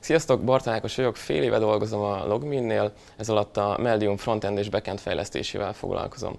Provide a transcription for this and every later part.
Sziasztok, Barton Ákos vagyok, fél éve dolgozom a Logminnél, ez alatt a Meldium frontend és backend fejlesztésével foglalkozom.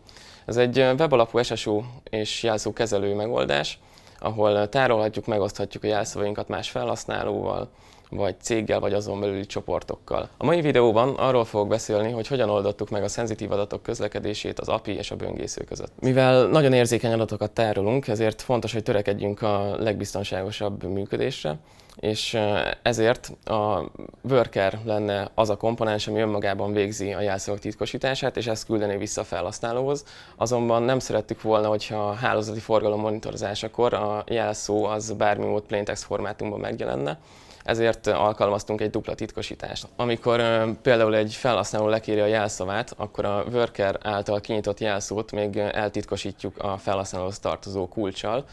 Ez egy webalapú SSU és jelszó kezelő megoldás, ahol eh, tárolhatjuk, megoszthatjuk a jelszavainkat más felhasználóval, vagy céggel, vagy azon belüli csoportokkal. A mai videóban arról fogok beszélni, hogy hogyan oldottuk meg a szenzitív adatok közlekedését az API és a böngésző között. Mivel nagyon érzékeny adatokat tárolunk, ezért fontos, hogy törekedjünk a legbiztonságosabb működésre, és ezért a worker lenne az a komponens, ami önmagában végzi a jelszavak titkosítását, és ezt küldené vissza a felhasználóhoz. Azonban nem szerettük volna, hogyha a hálózati forgalom monitorozásakor a jelszó az bármi volt plaintext formátumban megjelenne, ezért alkalmaztunk egy dupla titkosítást. Amikor például egy felhasználó lekéri a jelszavát, akkor a worker által kinyitott jelszót még eltitkosítjuk a felhasználóhoz tartozó kulcsal,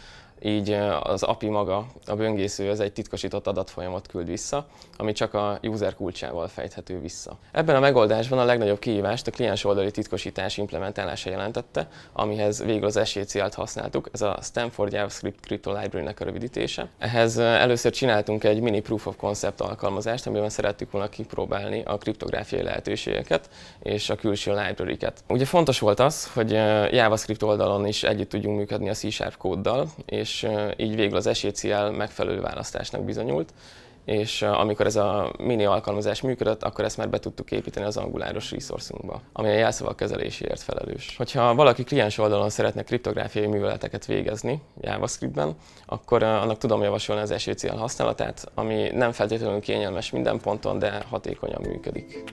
így eh, az API maga, a böngésző, ez egy titkosított adatfolyamat küld vissza, ami csak a user kulcsával fejthető vissza. Ebben a megoldásban a legnagyobb kihívást a kliens oldali titkosítás implementálása jelentette, amihez végül az sec t használtuk, ez a Stanford JavaScript Crypto Library-nek a rövidítése. Ehhez eh, először csináltunk egy mini proof of concept alkalmazást, amiben szerettük volna kipróbálni a kriptográfiai lehetőségeket és a külső library-ket. Ugye fontos volt az, hogy eh, JavaScript oldalon is együtt tudjunk működni a C-Sharp kóddal, és és így végül az SECL megfelelő választásnak bizonyult, és amikor ez a mini alkalmazás működött, akkor ezt már be tudtuk építeni az anguláros resourcingba, ami a jelszava kezeléséért felelős. Hogyha valaki kliens oldalon szeretne kriptográfiai műveleteket végezni JavaScriptben, akkor annak tudom javasolni az SECL használatát, ami nem feltétlenül kényelmes minden ponton, de hatékonyan működik.